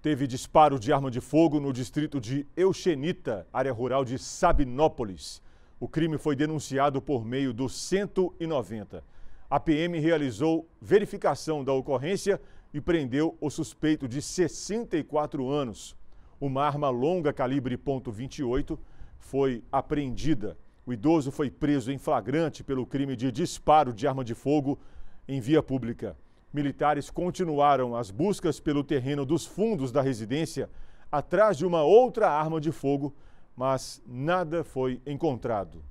Teve disparo de arma de fogo no distrito de Euxenita, área rural de Sabinópolis. O crime foi denunciado por meio do 190. A PM realizou verificação da ocorrência e prendeu o suspeito de 64 anos. Uma arma longa calibre .28 foi apreendida. O idoso foi preso em flagrante pelo crime de disparo de arma de fogo em via pública. Militares continuaram as buscas pelo terreno dos fundos da residência atrás de uma outra arma de fogo, mas nada foi encontrado.